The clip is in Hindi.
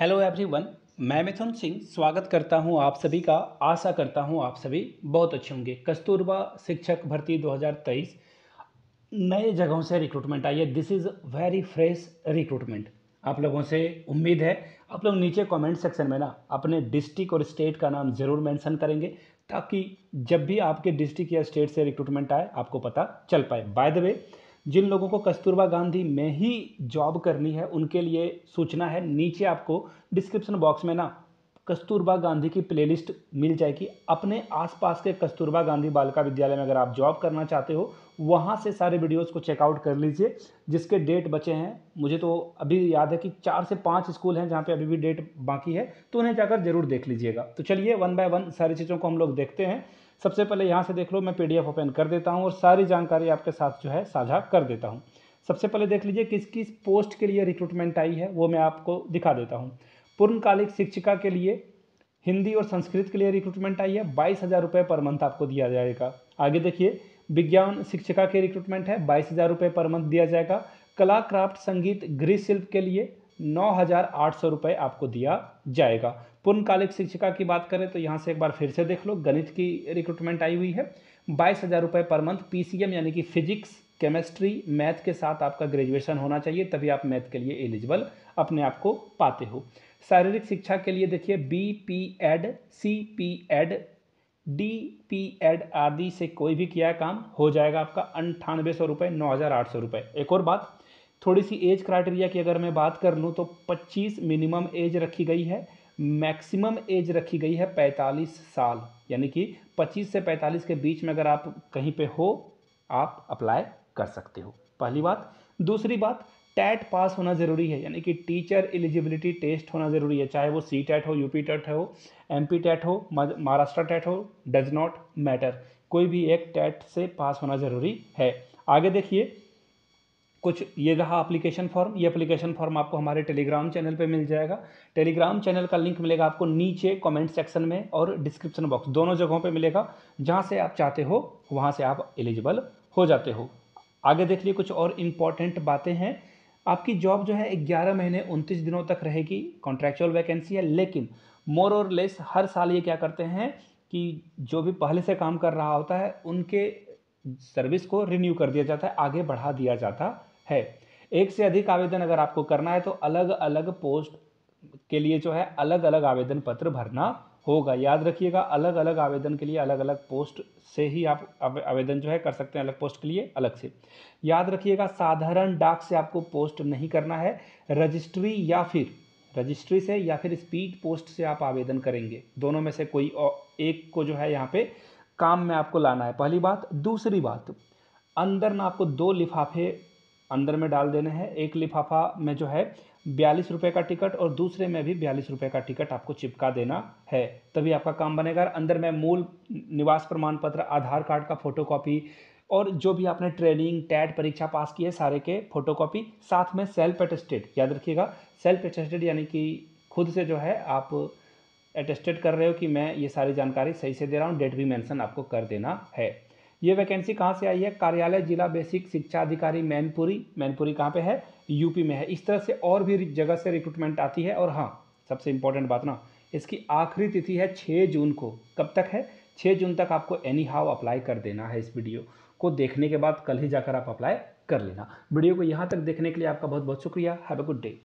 हेलो एवरीवन मैं मिथुन सिंह स्वागत करता हूं आप सभी का आशा करता हूं आप सभी बहुत अच्छे होंगे कस्तूरबा शिक्षक भर्ती 2023 नए जगहों से रिक्रूटमेंट आई है this is very fresh recruitment आप लोगों से उम्मीद है आप लोग नीचे कमेंट सेक्शन में ना अपने डिस्ट्रिक्ट और स्टेट का नाम ज़रूर मैंशन करेंगे ताकि जब भी आपके डिस्ट्रिक्ट या स्टेट से रिक्रूटमेंट आए आपको पता चल पाए बाय द वे जिन लोगों को कस्तूरबा गांधी में ही जॉब करनी है उनके लिए सूचना है नीचे आपको डिस्क्रिप्शन बॉक्स में ना कस्तूरबा गांधी की प्लेलिस्ट मिल जाएगी अपने आसपास के कस्तूरबा गांधी बालिका विद्यालय में अगर आप जॉब करना चाहते हो वहाँ से सारे वीडियोस को चेकआउट कर लीजिए जिसके डेट बचे हैं मुझे तो अभी याद है कि चार से पाँच स्कूल हैं जहाँ पे अभी भी डेट बाकी है तो उन्हें जाकर जरूर देख लीजिएगा तो चलिए वन बाय वन सारी चीज़ों को हम लोग देखते हैं सबसे पहले यहाँ से देख लो मैं पीडीएफ ओपन कर देता हूँ और सारी जानकारी आपके साथ जो है साझा कर देता हूँ सबसे पहले देख लीजिए किस किस पोस्ट के लिए रिक्रूटमेंट आई है वो मैं आपको दिखा देता हूँ पूर्णकालिक शिक्षिका के लिए हिंदी और संस्कृत के लिए रिक्रूटमेंट आई है बाईस हज़ार रुपये पर मंथ आपको दिया जाएगा आगे देखिए विज्ञान शिक्षिका के रिक्रूटमेंट है बाईस हज़ार रुपये पर मंथ दिया जाएगा कला क्राफ्ट संगीत गृह शिल्प के लिए नौ हजार आठ सौ रुपये आपको दिया जाएगा पूर्णकालिक शिक्षिका की बात करें तो यहाँ से एक बार फिर से देख लो गणित की रिक्रूटमेंट आई हुई है बाईस हज़ार रुपये पर मंथ पीसीएम यानी कि फिजिक्स केमिस्ट्री मैथ के साथ आपका ग्रेजुएशन होना चाहिए तभी आप मैथ के लिए एलिजिबल अपने आप को पाते हो शारीरिक शिक्षा के लिए देखिए B P Ed C P Ed D P Ed आदि से कोई भी किया काम हो जाएगा आपका अंठानवे सौ रुपये नौ हज़ार आठ सौ रुपये एक और बात थोड़ी सी एज क्राइटेरिया की अगर मैं बात कर लूँ तो 25 मिनिमम एज रखी गई है मैक्सिमम एज रखी गई है 45 साल यानी कि 25 से 45 के बीच में अगर आप कहीं पे हो आप अप्लाई कर सकते हो पहली बात दूसरी बात टैट पास होना ज़रूरी है यानी कि टीचर एलिजिबिलिटी टेस्ट होना ज़रूरी है चाहे वो सी टैट हो यूपी टैट हो एमपी टैट हो महाराष्ट्र टैट हो डज नॉट मैटर कोई भी एक टैट से पास होना ज़रूरी है आगे देखिए कुछ ये रहा अप्लीकेशन फॉर्म ये अप्लीकेशन फॉर्म आपको हमारे टेलीग्राम चैनल पे मिल जाएगा टेलीग्राम चैनल का लिंक मिलेगा आपको नीचे कमेंट सेक्शन में और डिस्क्रिप्शन बॉक्स दोनों जगहों पे मिलेगा जहाँ से आप चाहते हो वहाँ से आप एलिजिबल हो जाते हो आगे देख लिए कुछ और इम्पॉर्टेंट बातें हैं आपकी जॉब जो है ग्यारह महीने उनतीस दिनों तक रहेगी कॉन्ट्रेक्चुअल वैकेंसी है लेकिन मोर और लेस हर साल ये क्या करते हैं कि जो भी पहले से काम कर रहा होता है उनके सर्विस को रिन्यू कर दिया जाता है आगे बढ़ा दिया जाता है एक से अधिक आवेदन अगर आपको करना है तो अलग अलग पोस्ट के लिए जो है अलग अलग आवेदन पत्र भरना होगा याद रखिएगा अलग अलग आवेदन के लिए अलग अलग पोस्ट से ही आप आवेदन जो है कर सकते हैं अलग पोस्ट के लिए अलग से याद रखिएगा साधारण डाक से आपको पोस्ट नहीं करना है रजिस्ट्री या फिर रजिस्ट्री से या फिर स्पीड पोस्ट से आप आवेदन करेंगे दोनों में से कोई एक को जो है यहाँ पे काम में आपको लाना है पहली बात दूसरी बात अंदर ना आपको दो लिफाफे अंदर में डाल देने हैं एक लिफाफा में जो है बयालीस रुपये का टिकट और दूसरे में भी बयालीस रुपये का टिकट आपको चिपका देना है तभी आपका काम बनेगा अंदर में मूल निवास प्रमाण पत्र आधार कार्ड का फोटोकॉपी और जो भी आपने ट्रेनिंग टैट परीक्षा पास की है सारे के फोटोकॉपी साथ में सेल्फ अटेस्टेड याद रखिएगा सेल्फ अटेस्टेड यानी कि खुद से जो है आप अटेस्टेड कर रहे हो कि मैं ये सारी जानकारी सही से दे रहा हूँ डेट भी मेंशन आपको कर देना है ये वैकेंसी कहाँ से आई है कार्यालय जिला बेसिक शिक्षा अधिकारी मैनपुरी मैनपुरी कहाँ पे है यूपी में है इस तरह से और भी जगह से रिक्रूटमेंट आती है और हाँ सबसे इम्पोर्टेंट बात ना इसकी आखिरी तिथि है छः जून को कब तक है छः जून तक आपको एनी हाउ अप्लाई कर देना है इस वीडियो को देखने के बाद कल ही जाकर आप अप्लाई कर लेना वीडियो को यहाँ तक देखने के लिए आपका बहुत बहुत शुक्रिया हैव अ गुड डे